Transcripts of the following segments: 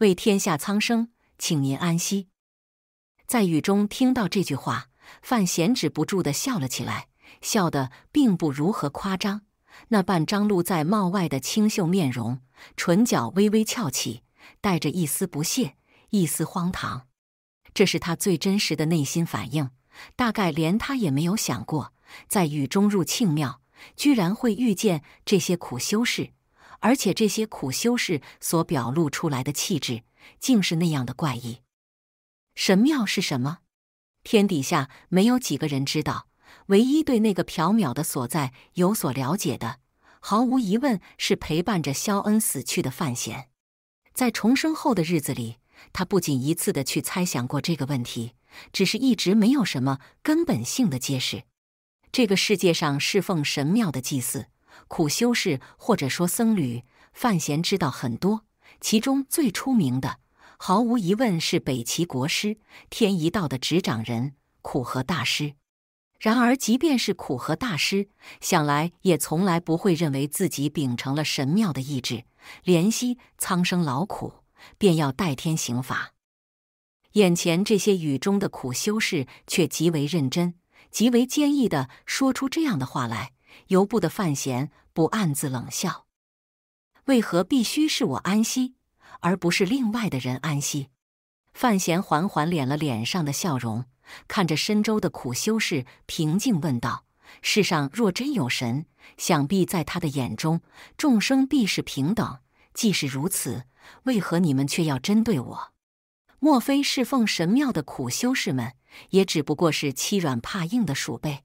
为天下苍生，请您安息。在雨中听到这句话，范闲止不住的笑了起来，笑得并不如何夸张。那半张露在帽外的清秀面容，唇角微微翘起，带着一丝不屑，一丝荒唐。这是他最真实的内心反应，大概连他也没有想过，在雨中入庆庙，居然会遇见这些苦修士。而且这些苦修士所表露出来的气质，竟是那样的怪异。神庙是什么？天底下没有几个人知道。唯一对那个缥缈的所在有所了解的，毫无疑问是陪伴着肖恩死去的范闲。在重生后的日子里，他不仅一次的去猜想过这个问题，只是一直没有什么根本性的揭示。这个世界上侍奉神庙的祭祀。苦修士或者说僧侣，范闲知道很多，其中最出名的，毫无疑问是北齐国师天一道的执掌人苦和大师。然而，即便是苦和大师，想来也从来不会认为自己秉承了神妙的意志，怜惜苍生劳苦，便要代天行罚。眼前这些雨中的苦修士，却极为认真、极为坚毅的说出这样的话来。由不得范闲不暗自冷笑，为何必须是我安息，而不是另外的人安息？范闲缓缓敛了脸上的笑容，看着深州的苦修士，平静问道：“世上若真有神，想必在他的眼中，众生必是平等。既是如此，为何你们却要针对我？莫非侍奉神庙的苦修士们，也只不过是欺软怕硬的鼠辈？”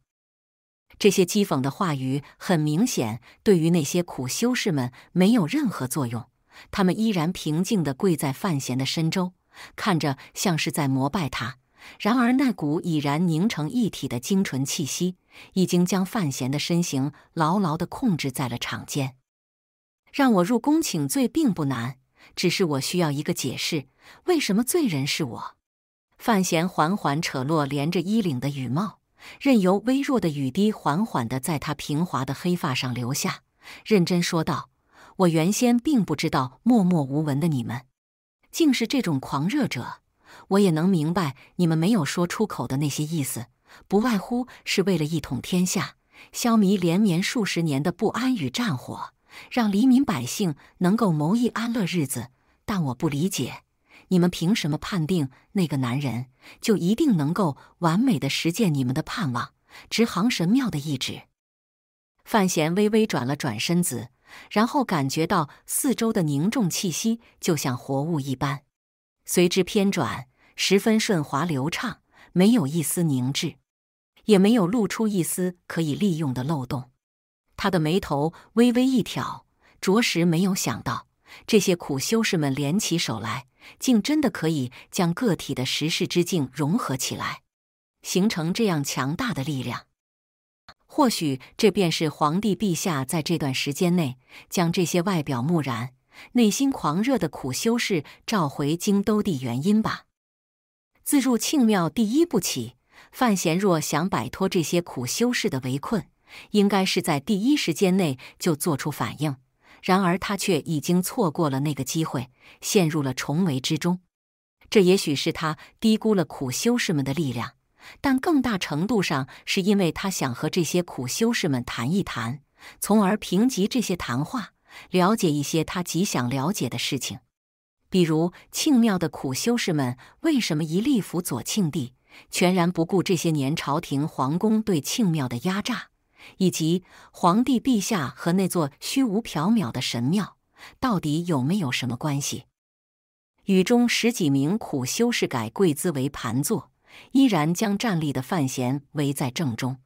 这些讥讽的话语很明显，对于那些苦修士们没有任何作用。他们依然平静地跪在范闲的身周，看着像是在膜拜他。然而，那股已然凝成一体的精纯气息，已经将范闲的身形牢牢地控制在了场间。让我入宫请罪并不难，只是我需要一个解释：为什么罪人是我？范闲缓缓扯落连着衣领的羽帽。任由微弱的雨滴缓缓地在他平滑的黑发上留下，认真说道：“我原先并不知道默默无闻的你们，竟是这种狂热者。我也能明白你们没有说出口的那些意思，不外乎是为了一统天下，消弭连绵数十年的不安与战火，让黎民百姓能够谋一安乐日子。但我不理解。”你们凭什么判定那个男人就一定能够完美的实践你们的盼望，执行神庙的意志？范闲微微转了转身子，然后感觉到四周的凝重气息就像活物一般，随之偏转，十分顺滑流畅，没有一丝凝滞，也没有露出一丝可以利用的漏洞。他的眉头微微一挑，着实没有想到。这些苦修士们联起手来，竟真的可以将个体的十世之境融合起来，形成这样强大的力量。或许这便是皇帝陛下在这段时间内将这些外表木然、内心狂热的苦修士召回京都的原因吧。自入庆庙第一步起，范闲若想摆脱这些苦修士的围困，应该是在第一时间内就做出反应。然而他却已经错过了那个机会，陷入了重围之中。这也许是他低估了苦修士们的力量，但更大程度上是因为他想和这些苦修士们谈一谈，从而评及这些谈话，了解一些他极想了解的事情，比如庆庙的苦修士们为什么一力辅佐庆帝，全然不顾这些年朝廷皇宫对庆庙的压榨。以及皇帝陛下和那座虚无缥缈的神庙，到底有没有什么关系？雨中十几名苦修士改跪姿为盘坐，依然将站立的范闲围在正中。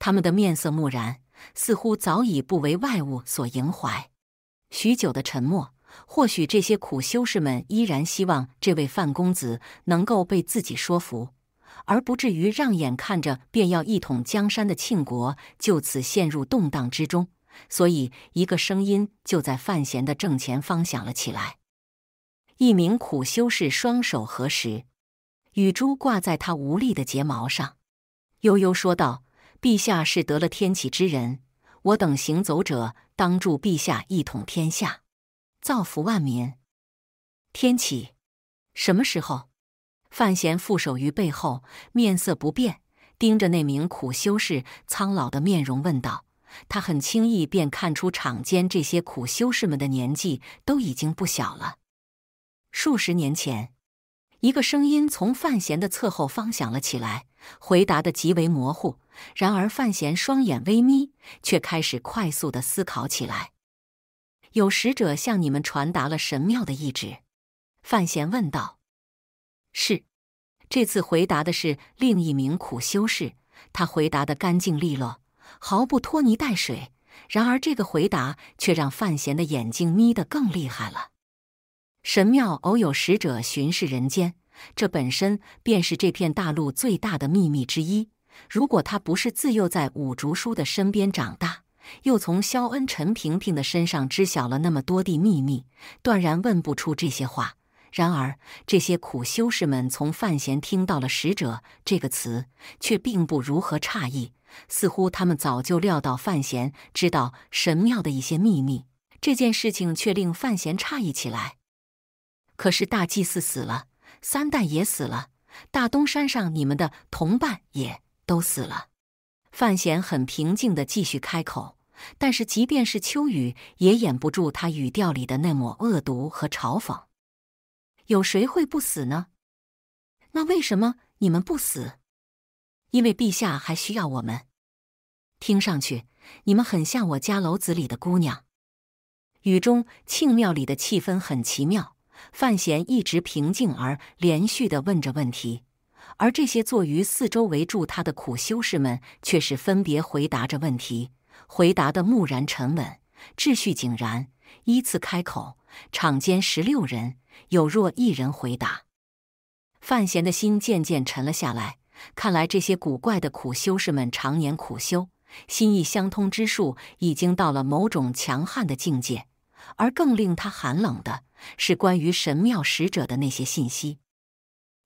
他们的面色木然，似乎早已不为外物所萦怀。许久的沉默，或许这些苦修士们依然希望这位范公子能够被自己说服。而不至于让眼看着便要一统江山的庆国就此陷入动荡之中，所以一个声音就在范闲的正前方响了起来。一名苦修士双手合十，雨珠挂在他无力的睫毛上，悠悠说道：“陛下是得了天启之人，我等行走者当助陛下一统天下，造福万民。”天启什么时候？范闲负手于背后，面色不变，盯着那名苦修士苍老的面容问道：“他很轻易便看出场间这些苦修士们的年纪都已经不小了。”数十年前，一个声音从范闲的侧后方响了起来，回答的极为模糊。然而范闲双眼微眯，却开始快速的思考起来：“有使者向你们传达了神庙的意志？”范闲问道。是，这次回答的是另一名苦修士。他回答的干净利落，毫不拖泥带水。然而，这个回答却让范闲的眼睛眯得更厉害了。神庙偶有使者巡视人间，这本身便是这片大陆最大的秘密之一。如果他不是自幼在五竹叔的身边长大，又从肖恩、陈萍萍的身上知晓了那么多地秘密，断然问不出这些话。然而，这些苦修士们从范闲听到了“使者”这个词，却并不如何诧异，似乎他们早就料到范闲知道神庙的一些秘密。这件事情却令范闲诧异起来。可是，大祭司死了，三代也死了，大东山上你们的同伴也都死了。范闲很平静地继续开口，但是即便是秋雨，也掩不住他语调里的那抹恶毒和嘲讽。有谁会不死呢？那为什么你们不死？因为陛下还需要我们。听上去，你们很像我家楼子里的姑娘。雨中庆庙里的气氛很奇妙。范闲一直平静而连续的问着问题，而这些坐于四周围住他的苦修士们却是分别回答着问题，回答的木然沉稳，秩序井然，依次开口。场间十六人。有若一人回答，范闲的心渐渐沉了下来。看来这些古怪的苦修士们常年苦修，心意相通之术已经到了某种强悍的境界。而更令他寒冷的是关于神庙使者的那些信息。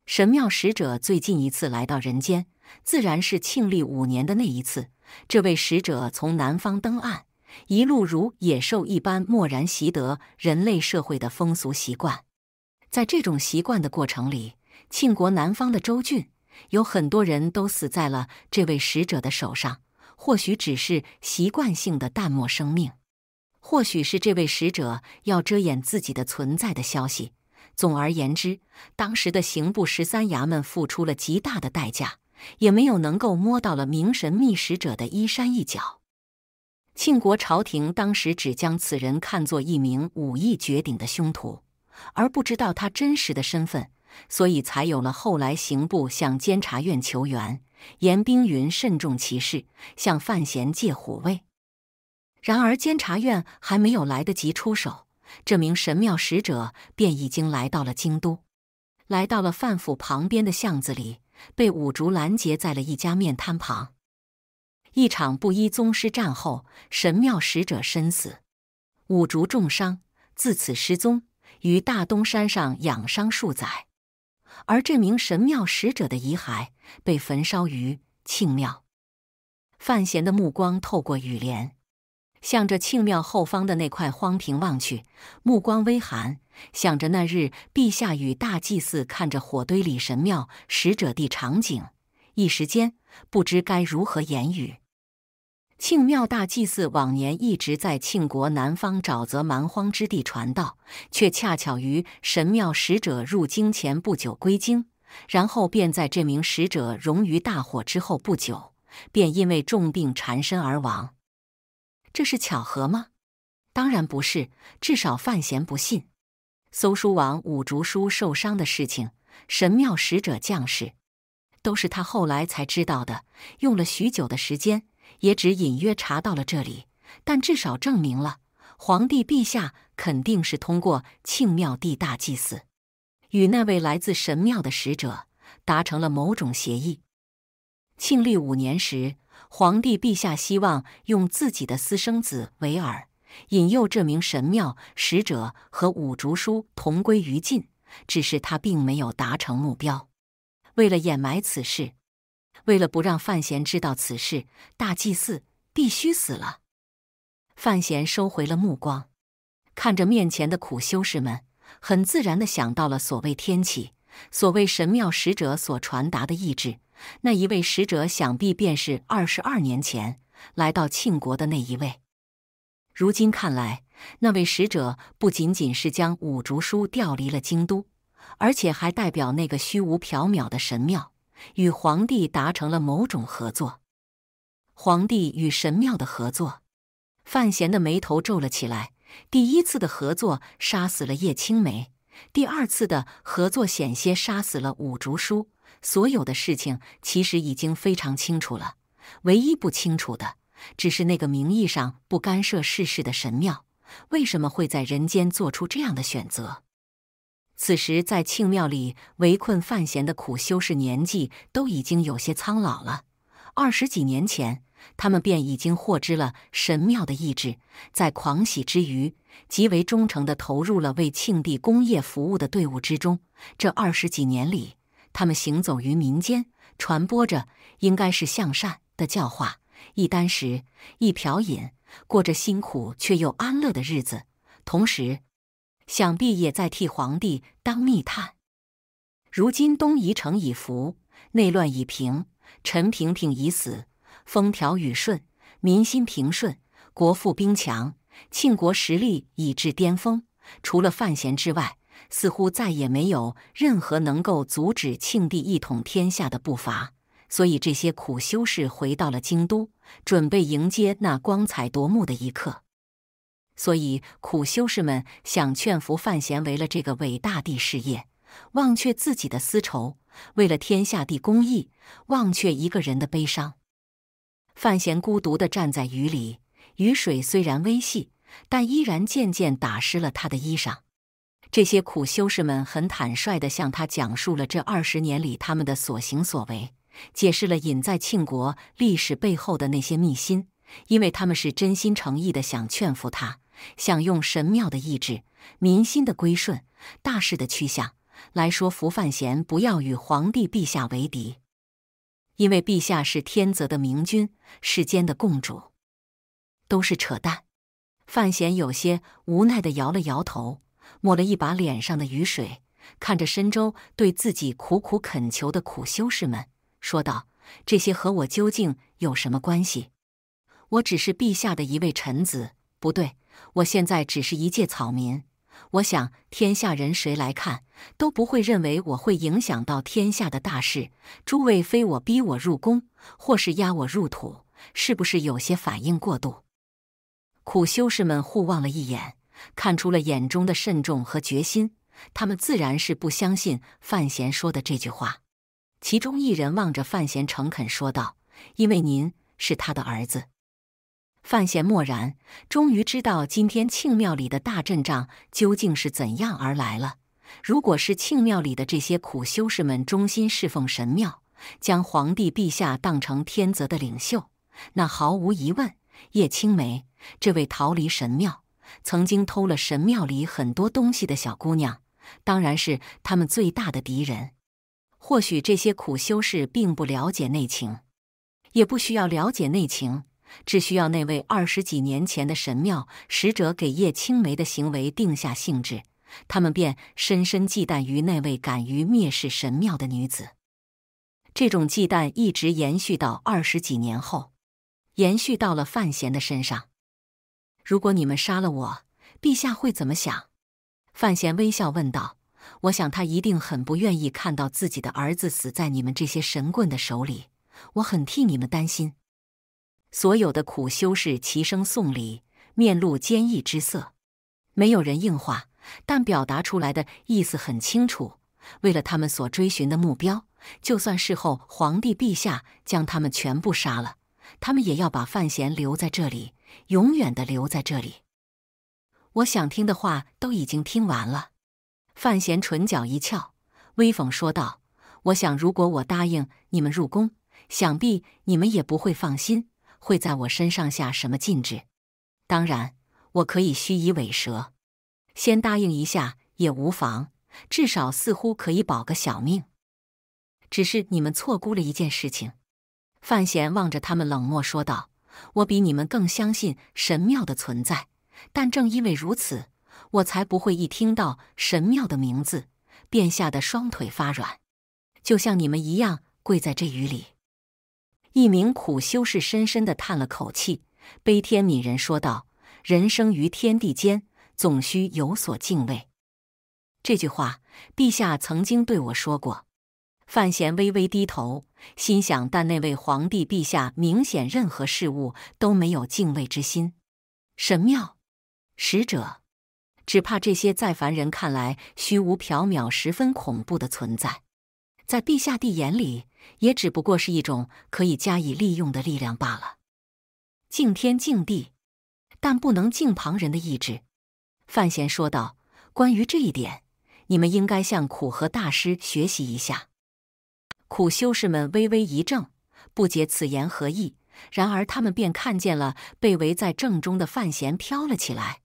神庙使者最近一次来到人间，自然是庆历五年的那一次。这位使者从南方登岸，一路如野兽一般，蓦然习得人类社会的风俗习惯。在这种习惯的过程里，庆国南方的州郡有很多人都死在了这位使者的手上。或许只是习惯性的淡漠生命，或许是这位使者要遮掩自己的存在的消息。总而言之，当时的刑部十三衙门付出了极大的代价，也没有能够摸到了明神秘使者的衣衫一角。庆国朝廷当时只将此人看作一名武艺绝顶的凶徒。而不知道他真实的身份，所以才有了后来刑部向监察院求援。严冰云慎重其事，向范闲借虎卫。然而监察院还没有来得及出手，这名神庙使者便已经来到了京都，来到了范府旁边的巷子里，被五竹拦截在了一家面摊旁。一场布衣宗师战后，神庙使者身死，五竹重伤，自此失踪。于大东山上养伤数载，而这名神庙使者的遗骸被焚烧于庆庙。范闲的目光透过雨帘，向着庆庙后方的那块荒坪望去，目光微寒，想着那日陛下与大祭祀看着火堆里神庙使者的场景，一时间不知该如何言语。庆庙大祭祀往年一直在庆国南方沼泽蛮荒之地传道，却恰巧于神庙使者入京前不久归京，然后便在这名使者融于大火之后不久，便因为重病缠身而亡。这是巧合吗？当然不是，至少范闲不信。搜书王五竹书受伤的事情，神庙使者将士，都是他后来才知道的，用了许久的时间。也只隐约查到了这里，但至少证明了，皇帝陛下肯定是通过庆庙帝大祭祀，与那位来自神庙的使者达成了某种协议。庆历五年时，皇帝陛下希望用自己的私生子为饵，引诱这名神庙使者和五竹叔同归于尽，只是他并没有达成目标。为了掩埋此事。为了不让范闲知道此事，大祭司必须死了。范闲收回了目光，看着面前的苦修士们，很自然的想到了所谓天启、所谓神庙使者所传达的意志。那一位使者想必便是二十二年前来到庆国的那一位。如今看来，那位使者不仅仅是将五竹叔调离了京都，而且还代表那个虚无缥缈的神庙。与皇帝达成了某种合作，皇帝与神庙的合作，范闲的眉头皱了起来。第一次的合作杀死了叶青梅，第二次的合作险些杀死了五竹叔。所有的事情其实已经非常清楚了，唯一不清楚的，只是那个名义上不干涉世事的神庙，为什么会在人间做出这样的选择？此时，在庆庙里围困范闲的苦修士年纪都已经有些苍老了。二十几年前，他们便已经获知了神庙的意志，在狂喜之余，极为忠诚地投入了为庆帝工业服务的队伍之中。这二十几年里，他们行走于民间，传播着应该是向善的教化，一箪食，一瓢饮，过着辛苦却又安乐的日子，同时。想必也在替皇帝当密探。如今东夷城已服，内乱已平，陈萍萍已死，风调雨顺，民心平顺，国富兵强，庆国实力已至巅峰。除了范闲之外，似乎再也没有任何能够阻止庆帝一统天下的步伐。所以这些苦修士回到了京都，准备迎接那光彩夺目的一刻。所以，苦修士们想劝服范闲，为了这个伟大的事业，忘却自己的私仇；为了天下地公益，忘却一个人的悲伤。范闲孤独的站在雨里，雨水虽然微细，但依然渐渐打湿了他的衣裳。这些苦修士们很坦率的向他讲述了这二十年里他们的所行所为，解释了隐在庆国历史背后的那些秘辛，因为他们是真心诚意的想劝服他。想用神庙的意志、民心的归顺、大势的趋向来说服范闲，不要与皇帝陛下为敌，因为陛下是天泽的明君，世间的共主。都是扯淡。范闲有些无奈地摇了摇头，抹了一把脸上的雨水，看着深州对自己苦苦恳求的苦修士们，说道：“这些和我究竟有什么关系？我只是陛下的一位臣子，不对。”我现在只是一介草民，我想天下人谁来看都不会认为我会影响到天下的大事。诸位非我逼我入宫，或是压我入土，是不是有些反应过度？苦修士们互望了一眼，看出了眼中的慎重和决心。他们自然是不相信范闲说的这句话。其中一人望着范闲，诚恳说道：“因为您是他的儿子。”范闲默然，终于知道今天庆庙里的大阵仗究竟是怎样而来了。如果是庆庙里的这些苦修士们忠心侍奉神庙，将皇帝陛下当成天泽的领袖，那毫无疑问，叶青梅这位逃离神庙、曾经偷了神庙里很多东西的小姑娘，当然是他们最大的敌人。或许这些苦修士并不了解内情，也不需要了解内情。只需要那位二十几年前的神庙使者给叶青梅的行为定下性质，他们便深深忌惮于那位敢于蔑视神庙的女子。这种忌惮一直延续到二十几年后，延续到了范闲的身上。如果你们杀了我，陛下会怎么想？范闲微笑问道：“我想他一定很不愿意看到自己的儿子死在你们这些神棍的手里。我很替你们担心。”所有的苦修士齐声送礼，面露坚毅之色。没有人应话，但表达出来的意思很清楚：为了他们所追寻的目标，就算事后皇帝陛下将他们全部杀了，他们也要把范闲留在这里，永远的留在这里。我想听的话都已经听完了。范闲唇角一翘，微讽说道：“我想，如果我答应你们入宫，想必你们也不会放心。”会在我身上下什么禁制？当然，我可以虚以委蛇，先答应一下也无妨，至少似乎可以保个小命。只是你们错估了一件事情。”范闲望着他们，冷漠说道：“我比你们更相信神庙的存在，但正因为如此，我才不会一听到神庙的名字便吓得双腿发软，就像你们一样跪在这雨里。”一名苦修士深深的叹了口气，悲天悯人说道：“人生于天地间，总需有所敬畏。”这句话，陛下曾经对我说过。范闲微微低头，心想：但那位皇帝陛下明显任何事物都没有敬畏之心。神庙、使者，只怕这些在凡人看来虚无缥缈、十分恐怖的存在。在陛下帝眼里，也只不过是一种可以加以利用的力量罢了。敬天敬地，但不能敬旁人的意志。范闲说道：“关于这一点，你们应该向苦和大师学习一下。”苦修士们微微一怔，不解此言何意。然而他们便看见了被围在正中的范闲飘了起来。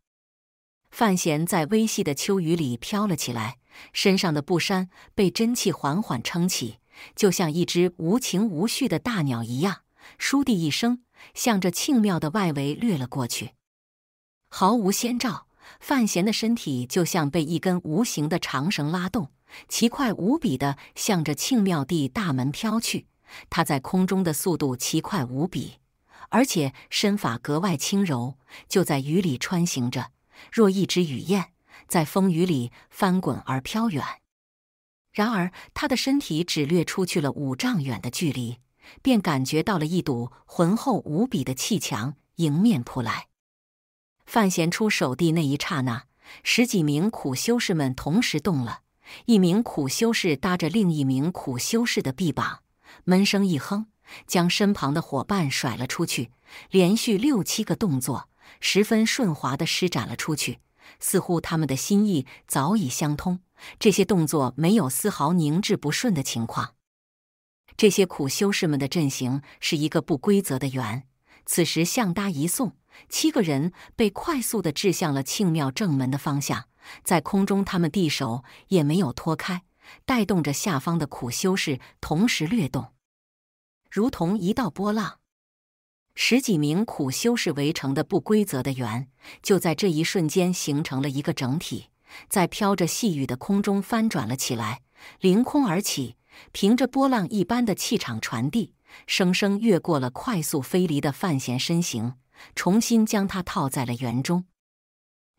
范闲在微细的秋雨里飘了起来。身上的布衫被真气缓缓撑起，就像一只无情无绪的大鸟一样，倏地一声，向着庆庙的外围掠了过去。毫无先兆，范闲的身体就像被一根无形的长绳拉动，奇快无比地向着庆庙地大门飘去。他在空中的速度奇快无比，而且身法格外轻柔，就在雨里穿行着，若一只雨燕。在风雨里翻滚而飘远，然而他的身体只略出去了五丈远的距离，便感觉到了一堵浑厚无比的砌墙迎面扑来。范闲出手地那一刹那，十几名苦修士们同时动了。一名苦修士搭着另一名苦修士的臂膀，闷声一哼，将身旁的伙伴甩了出去，连续六七个动作，十分顺滑地施展了出去。似乎他们的心意早已相通，这些动作没有丝毫凝滞不顺的情况。这些苦修士们的阵型是一个不规则的圆，此时向搭一送，七个人被快速的掷向了庆庙正门的方向。在空中，他们匕手也没有脱开，带动着下方的苦修士同时掠动，如同一道波浪。十几名苦修士围成的不规则的圆，就在这一瞬间形成了一个整体，在飘着细雨的空中翻转了起来，凌空而起，凭着波浪一般的气场传递，生生越过了快速飞离的范闲身形，重新将他套在了圆中。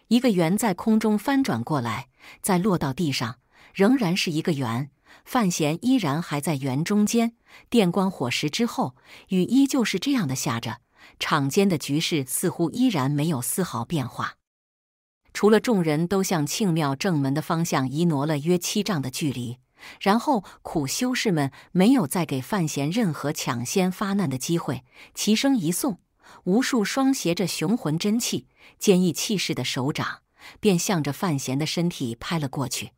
一个圆在空中翻转过来，再落到地上，仍然是一个圆。范闲依然还在园中间。电光火石之后，雨依旧是这样的下着。场间的局势似乎依然没有丝毫变化，除了众人都向庆庙正门的方向移挪了约七丈的距离，然后苦修士们没有再给范闲任何抢先发难的机会，齐声一送，无数双携着雄浑真气、坚毅气势的手掌，便向着范闲的身体拍了过去。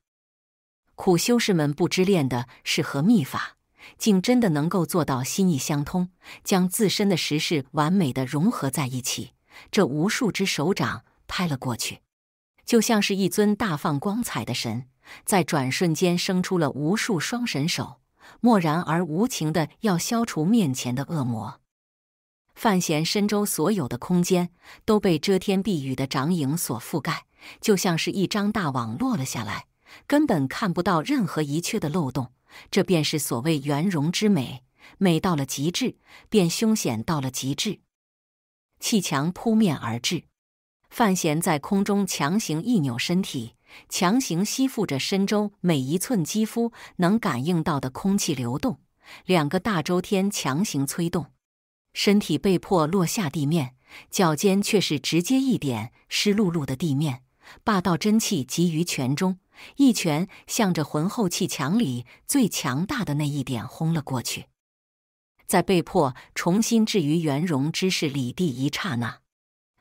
苦修士们不知练的是何秘法，竟真的能够做到心意相通，将自身的实势完美的融合在一起。这无数只手掌拍了过去，就像是一尊大放光彩的神，在转瞬间生出了无数双神手，漠然而无情的要消除面前的恶魔。范闲身周所有的空间都被遮天蔽雨的掌影所覆盖，就像是一张大网落了下来。根本看不到任何一缺的漏洞，这便是所谓圆融之美。美到了极致，便凶险到了极致。气墙扑面而至，范闲在空中强行一扭身体，强行吸附着身周每一寸肌肤能感应到的空气流动，两个大周天强行催动，身体被迫落下地面，脚尖却是直接一点湿漉漉的地面。霸道真气集于拳中，一拳向着浑厚气墙里最强大的那一点轰了过去。在被迫重新置于圆融之势里地一刹那，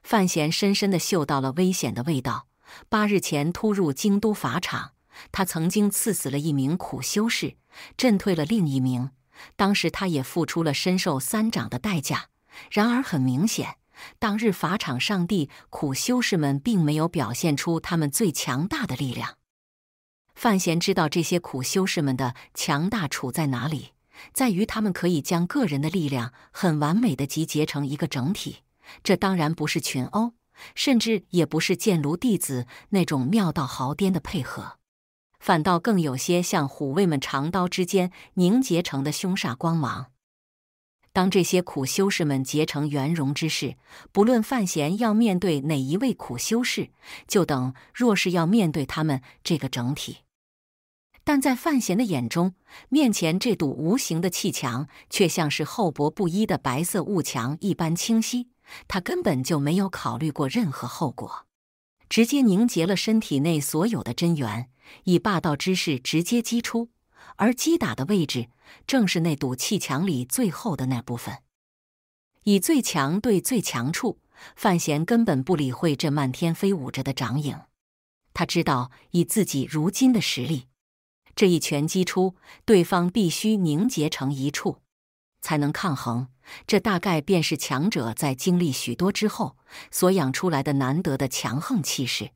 范闲深深的嗅到了危险的味道。八日前突入京都法场，他曾经刺死了一名苦修士，震退了另一名。当时他也付出了身受三掌的代价。然而很明显。当日法场，上帝苦修士们并没有表现出他们最强大的力量。范闲知道这些苦修士们的强大处在哪里，在于他们可以将个人的力量很完美的集结成一个整体。这当然不是群殴，甚至也不是剑炉弟子那种妙到豪巅的配合，反倒更有些像虎卫们长刀之间凝结成的凶煞光芒。当这些苦修士们结成圆融之势，不论范闲要面对哪一位苦修士，就等若是要面对他们这个整体。但在范闲的眼中，面前这堵无形的气墙，却像是厚薄不一的白色雾墙一般清晰。他根本就没有考虑过任何后果，直接凝结了身体内所有的真元，以霸道之势直接击出。而击打的位置正是那堵砌墙里最厚的那部分，以最强对最强处，范闲根本不理会这漫天飞舞着的掌影。他知道，以自己如今的实力，这一拳击出，对方必须凝结成一处，才能抗衡。这大概便是强者在经历许多之后所养出来的难得的强横气势。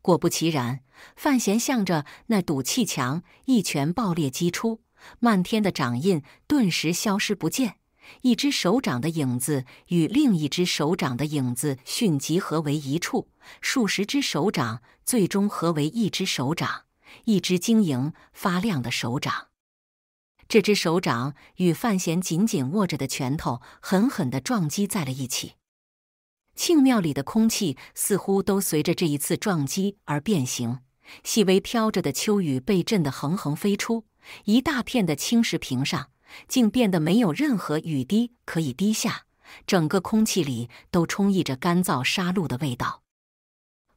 果不其然。范闲向着那堵气墙一拳爆裂击出，漫天的掌印顿时消失不见。一只手掌的影子与另一只手掌的影子迅即合为一处，数十只手掌最终合为一只手掌，一只晶莹发亮的手掌。这只手掌与范闲紧紧握着的拳头狠狠的撞击在了一起。庆庙里的空气似乎都随着这一次撞击而变形。细微飘着的秋雨被震得横横飞出，一大片的青石屏上竟变得没有任何雨滴可以滴下，整个空气里都充溢着干燥杀戮的味道。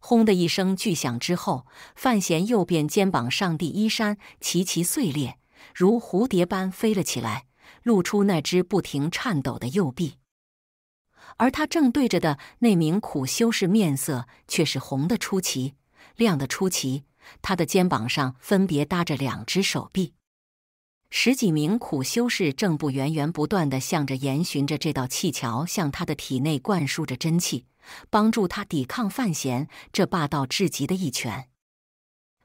轰的一声巨响之后，范闲右边肩膀上的衣衫齐齐碎裂，如蝴蝶般飞了起来，露出那只不停颤抖的右臂。而他正对着的那名苦修士面色却是红的出奇。亮得出奇，他的肩膀上分别搭着两只手臂，十几名苦修士正不源源不断的向着沿循着这道气桥向他的体内灌输着真气，帮助他抵抗范闲这霸道至极的一拳。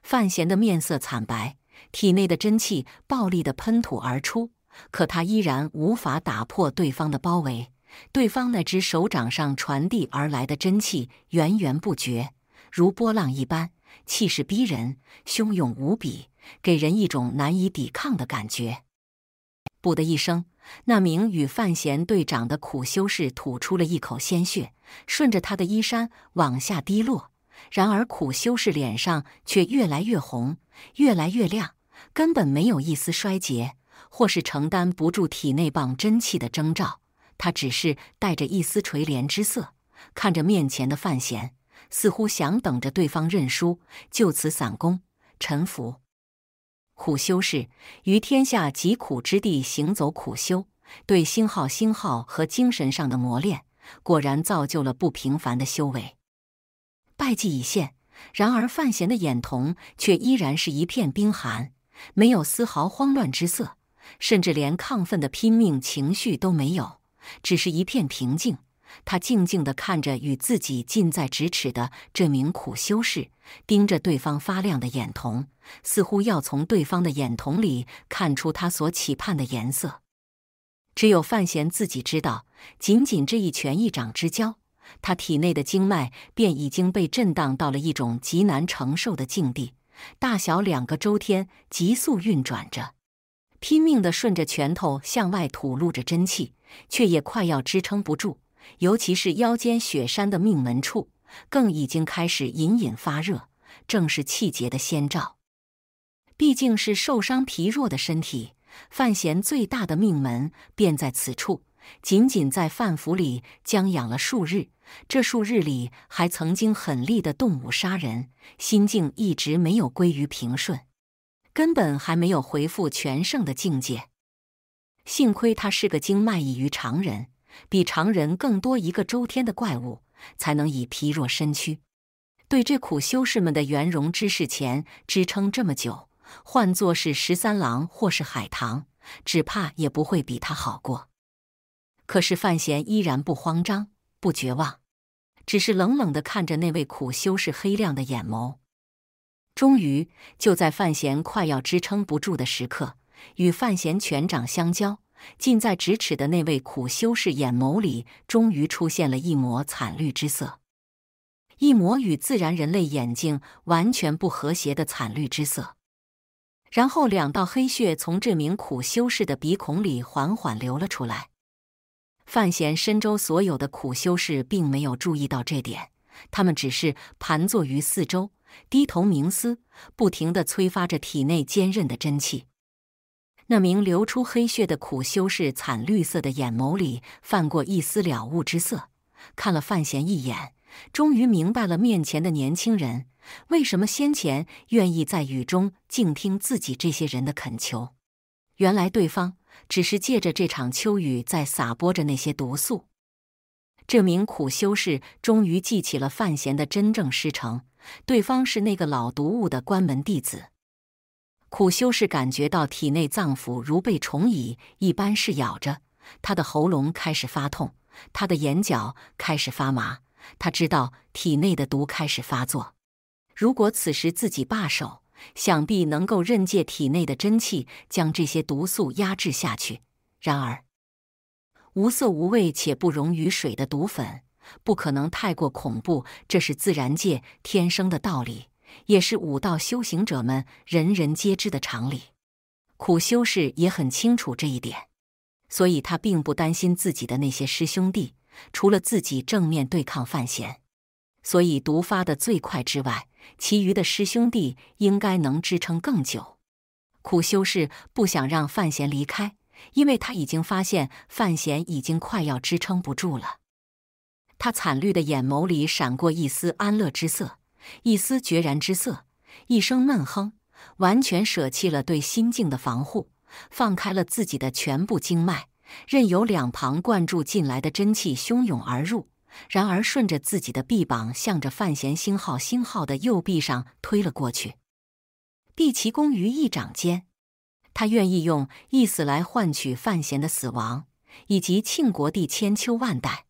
范闲的面色惨白，体内的真气暴力的喷吐而出，可他依然无法打破对方的包围，对方那只手掌上传递而来的真气源源不绝。如波浪一般，气势逼人，汹涌无比，给人一种难以抵抗的感觉。噗的一声，那名与范闲对长的苦修士吐出了一口鲜血，顺着他的衣衫往下滴落。然而，苦修士脸上却越来越红，越来越亮，根本没有一丝衰竭或是承担不住体内棒真气的征兆。他只是带着一丝垂怜之色，看着面前的范闲。似乎想等着对方认输，就此散功臣服。苦修士于天下疾苦之地行走苦修，对星号星号和精神上的磨练，果然造就了不平凡的修为。败绩已现，然而范闲的眼瞳却依然是一片冰寒，没有丝毫慌乱之色，甚至连亢奋的拼命情绪都没有，只是一片平静。他静静地看着与自己近在咫尺的这名苦修士，盯着对方发亮的眼瞳，似乎要从对方的眼瞳里看出他所期盼的颜色。只有范闲自己知道，仅仅这一拳一掌之交，他体内的经脉便已经被震荡到了一种极难承受的境地，大小两个周天急速运转着，拼命地顺着拳头向外吐露着真气，却也快要支撑不住。尤其是腰间雪山的命门处，更已经开始隐隐发热，正是气节的先兆。毕竟是受伤疲弱的身体，范闲最大的命门便在此处。仅仅在范府里将养了数日，这数日里还曾经狠厉的动武杀人，心境一直没有归于平顺，根本还没有回复全盛的境界。幸亏他是个经脉异于常人。比常人更多一个周天的怪物，才能以疲弱身躯对这苦修士们的圆融之事前支撑这么久。换作是十三郎或是海棠，只怕也不会比他好过。可是范闲依然不慌张，不绝望，只是冷冷地看着那位苦修士黑亮的眼眸。终于，就在范闲快要支撑不住的时刻，与范闲拳掌相交。近在咫尺的那位苦修士眼眸里，终于出现了一抹惨绿之色，一抹与自然人类眼睛完全不和谐的惨绿之色。然后，两道黑血从这名苦修士的鼻孔里缓缓流了出来。范闲身周所有的苦修士并没有注意到这点，他们只是盘坐于四周，低头冥思，不停的催发着体内坚韧的真气。那名流出黑血的苦修士惨绿色的眼眸里泛过一丝了悟之色，看了范闲一眼，终于明白了面前的年轻人为什么先前愿意在雨中静听自己这些人的恳求。原来对方只是借着这场秋雨在撒播着那些毒素。这名苦修士终于记起了范闲的真正师承，对方是那个老毒物的关门弟子。苦修士感觉到体内脏腑如被虫蚁一般是咬着，他的喉咙开始发痛，他的眼角开始发麻。他知道体内的毒开始发作。如果此时自己罢手，想必能够任借体内的真气将这些毒素压制下去。然而，无色无味且不溶于水的毒粉不可能太过恐怖，这是自然界天生的道理。也是武道修行者们人人皆知的常理，苦修士也很清楚这一点，所以他并不担心自己的那些师兄弟，除了自己正面对抗范闲，所以毒发的最快之外，其余的师兄弟应该能支撑更久。苦修士不想让范闲离开，因为他已经发现范闲已经快要支撑不住了，他惨绿的眼眸里闪过一丝安乐之色。一丝决然之色，一声闷哼，完全舍弃了对心境的防护，放开了自己的全部经脉，任由两旁灌注进来的真气汹涌而入。然而，顺着自己的臂膀，向着范闲星号星号的右臂上推了过去。毕其功于一掌间，他愿意用一死来换取范闲的死亡，以及庆国帝千秋万代。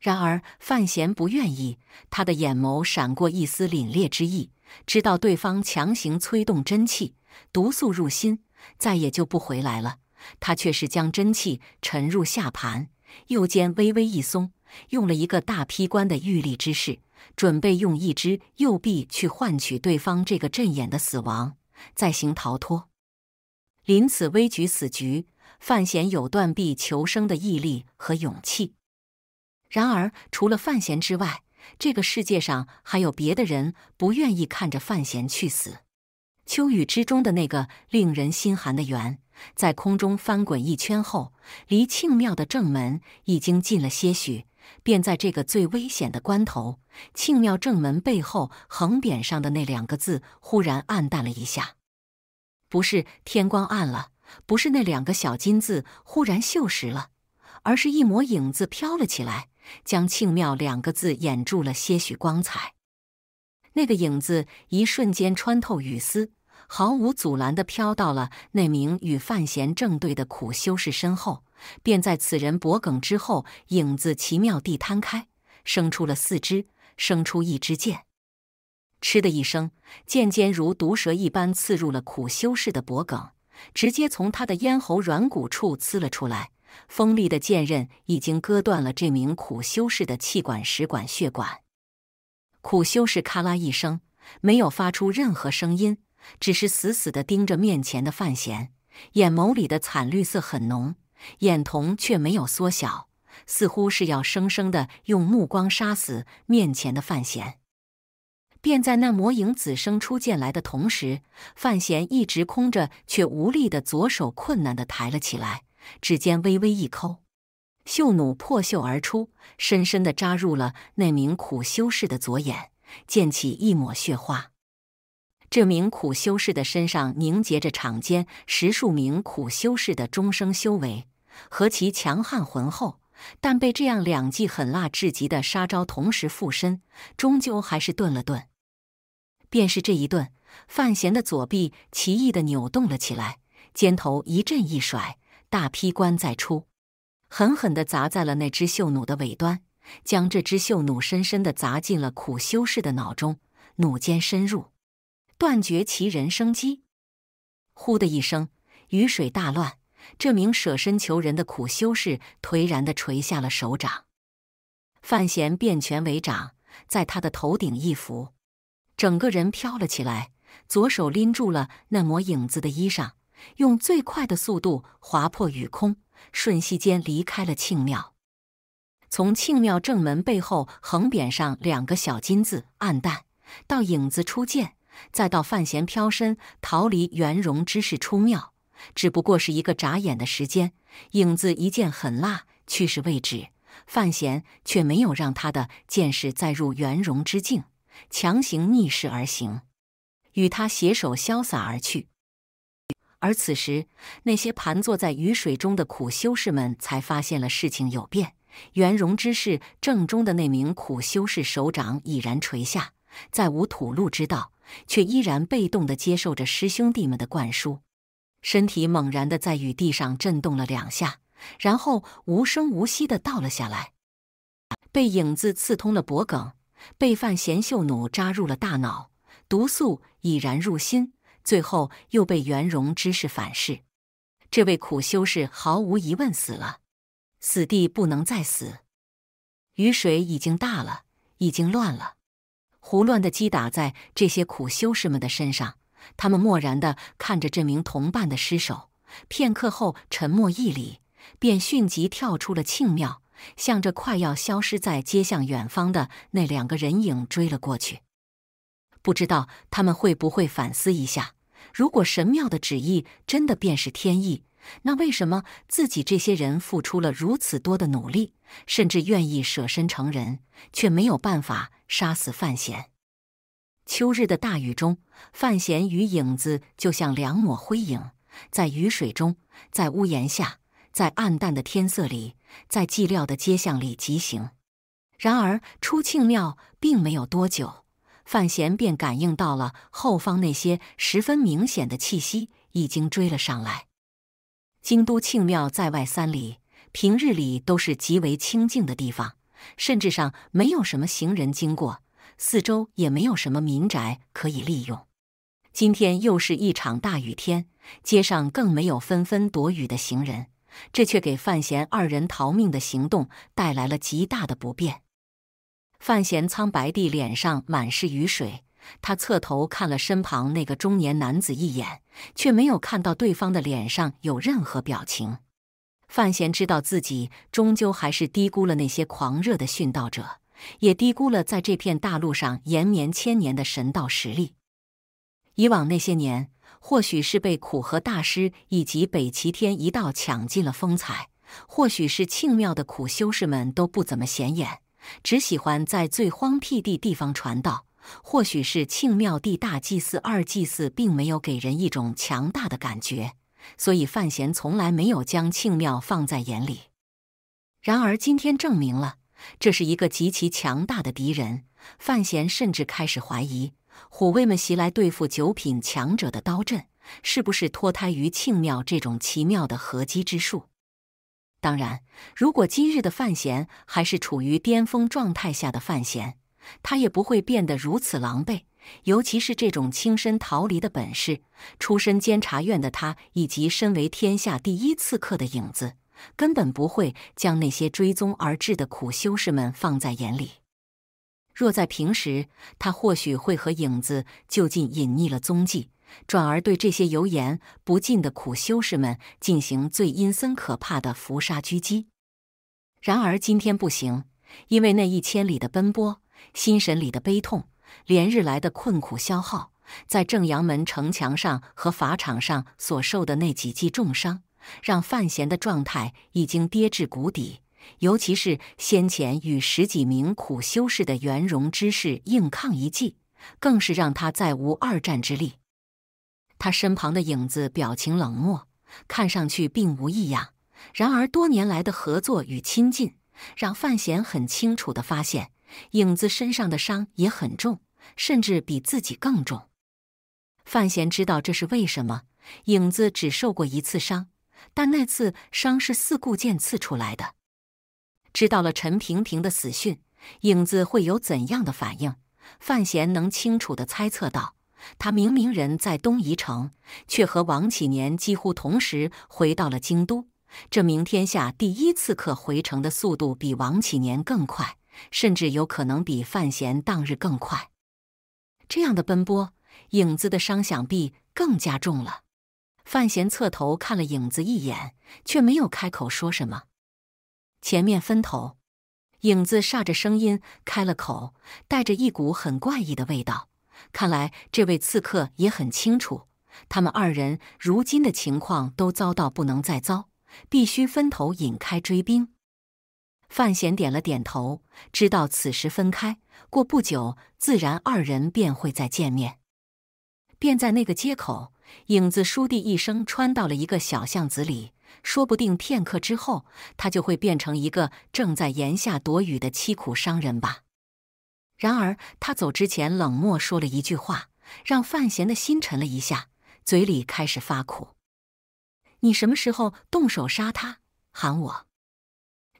然而，范闲不愿意。他的眼眸闪过一丝凛冽之意，知道对方强行催动真气，毒素入心，再也就不回来了。他却是将真气沉入下盘，右肩微微一松，用了一个大劈关的御力之势，准备用一只右臂去换取对方这个阵眼的死亡，再行逃脱。临此危局死局，范闲有断臂求生的毅力和勇气。然而，除了范闲之外，这个世界上还有别的人不愿意看着范闲去死。秋雨之中的那个令人心寒的圆，在空中翻滚一圈后，离庆庙的正门已经近了些许，便在这个最危险的关头，庆庙正门背后横匾上的那两个字忽然暗淡了一下。不是天光暗了，不是那两个小金字忽然锈蚀了，而是一抹影子飘了起来。将“庆妙”两个字掩住了些许光彩。那个影子一瞬间穿透雨丝，毫无阻拦的飘到了那名与范闲正对的苦修士身后，便在此人脖颈之后，影子奇妙地摊开，生出了四肢，生出一支箭。嗤的一声，剑尖如毒蛇一般刺入了苦修士的脖颈，直接从他的咽喉软骨处刺了出来。锋利的剑刃已经割断了这名苦修士的气管、食管、血管。苦修士咔啦一声，没有发出任何声音，只是死死地盯着面前的范闲，眼眸里的惨绿色很浓，眼瞳却没有缩小，似乎是要生生的用目光杀死面前的范闲。便在那魔影子生出剑来的同时，范闲一直空着却无力的左手困难地抬了起来。指尖微微一抠，秀弩破袖而出，深深的扎入了那名苦修士的左眼，溅起一抹血花。这名苦修士的身上凝结着场间十数名苦修士的终生修为，何其强悍浑厚，但被这样两记狠辣至极的杀招同时附身，终究还是顿了顿。便是这一顿，范闲的左臂奇异的扭动了起来，肩头一阵一甩。大批棺再出，狠狠的砸在了那只绣弩的尾端，将这只绣弩深深的砸进了苦修士的脑中，弩尖深入，断绝其人生机。呼的一声，雨水大乱。这名舍身求人的苦修士颓然的垂下了手掌。范闲变拳为掌，在他的头顶一拂，整个人飘了起来，左手拎住了那抹影子的衣裳。用最快的速度划破雨空，瞬息间离开了庆庙。从庆庙正门背后横匾上两个小金字暗淡，到影子出剑，再到范闲飘身逃离元荣之势出庙，只不过是一个眨眼的时间。影子一剑狠辣，去势未止，范闲却没有让他的剑士再入元荣之境，强行逆势而行，与他携手潇洒而去。而此时，那些盘坐在雨水中的苦修士们才发现了事情有变。圆融之士正中的那名苦修士手掌已然垂下，再无吐露之道，却依然被动的接受着师兄弟们的灌输。身体猛然的在雨地上震动了两下，然后无声无息的倒了下来。被影子刺通了脖颈，被范贤秀弩扎入了大脑，毒素已然入心。最后又被元荣之事反噬，这位苦修士毫无疑问死了。死地不能再死。雨水已经大了，已经乱了，胡乱的击打在这些苦修士们的身上。他们漠然的看着这名同伴的尸首，片刻后沉默一礼，便迅疾跳出了庆庙，向着快要消失在街巷远方的那两个人影追了过去。不知道他们会不会反思一下？如果神庙的旨意真的便是天意，那为什么自己这些人付出了如此多的努力，甚至愿意舍身成人，却没有办法杀死范闲？秋日的大雨中，范闲与影子就像两抹灰影，在雨水中，在屋檐下，在暗淡的天色里，在寂寥的街巷里疾行。然而，出庆庙并没有多久。范闲便感应到了后方那些十分明显的气息，已经追了上来。京都庆庙在外三里，平日里都是极为清静的地方，甚至上没有什么行人经过，四周也没有什么民宅可以利用。今天又是一场大雨天，街上更没有纷纷躲雨的行人，这却给范闲二人逃命的行动带来了极大的不便。范闲苍白地脸上满是雨水，他侧头看了身旁那个中年男子一眼，却没有看到对方的脸上有任何表情。范闲知道自己终究还是低估了那些狂热的殉道者，也低估了在这片大陆上延绵千年的神道实力。以往那些年，或许是被苦河大师以及北齐天一道抢尽了风采，或许是庆庙的苦修士们都不怎么显眼。只喜欢在最荒僻的地方传道，或许是庆庙地大祭祀、二祭祀并没有给人一种强大的感觉，所以范闲从来没有将庆庙放在眼里。然而今天证明了，这是一个极其强大的敌人。范闲甚至开始怀疑，虎卫们袭来对付九品强者的刀阵，是不是脱胎于庆庙这种奇妙的合击之术？当然，如果今日的范闲还是处于巅峰状态下的范闲，他也不会变得如此狼狈。尤其是这种轻身逃离的本事，出身监察院的他，以及身为天下第一刺客的影子，根本不会将那些追踪而至的苦修士们放在眼里。若在平时，他或许会和影子就近隐匿了踪迹。转而对这些油盐不进的苦修士们进行最阴森可怕的伏杀狙击。然而今天不行，因为那一千里的奔波，心神里的悲痛，连日来的困苦消耗，在正阳门城墙上和法场上所受的那几记重伤，让范闲的状态已经跌至谷底。尤其是先前与十几名苦修士的圆融之势硬抗一记，更是让他再无二战之力。他身旁的影子表情冷漠，看上去并无异样。然而多年来的合作与亲近，让范闲很清楚的发现，影子身上的伤也很重，甚至比自己更重。范闲知道这是为什么，影子只受过一次伤，但那次伤是四顾剑刺出来的。知道了陈萍萍的死讯，影子会有怎样的反应？范闲能清楚的猜测到。他明明人在东夷城，却和王启年几乎同时回到了京都。这明天下第一刺客回城的速度比王启年更快，甚至有可能比范闲当日更快。这样的奔波，影子的伤想必更加重了。范闲侧头看了影子一眼，却没有开口说什么。前面分头，影子煞着声音开了口，带着一股很怪异的味道。看来这位刺客也很清楚，他们二人如今的情况都糟到不能再糟，必须分头引开追兵。范闲点了点头，知道此时分开，过不久自然二人便会再见面。便在那个街口，影子倏地一声穿到了一个小巷子里，说不定片刻之后，他就会变成一个正在檐下躲雨的凄苦商人吧。然而，他走之前冷漠说了一句话，让范闲的心沉了一下，嘴里开始发苦：“你什么时候动手杀他？喊我！”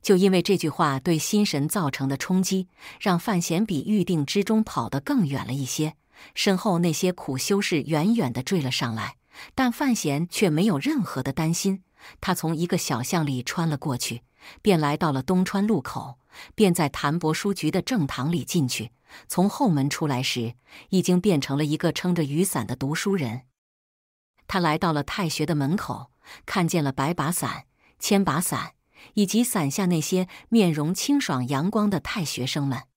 就因为这句话对心神造成的冲击，让范闲比预定之中跑得更远了一些。身后那些苦修士远远的追了上来，但范闲却没有任何的担心。他从一个小巷里穿了过去。便来到了东川路口，便在谭伯书局的正堂里进去。从后门出来时，已经变成了一个撑着雨伞的读书人。他来到了太学的门口，看见了百把伞、千把伞，以及伞下那些面容清爽、阳光的太学生们。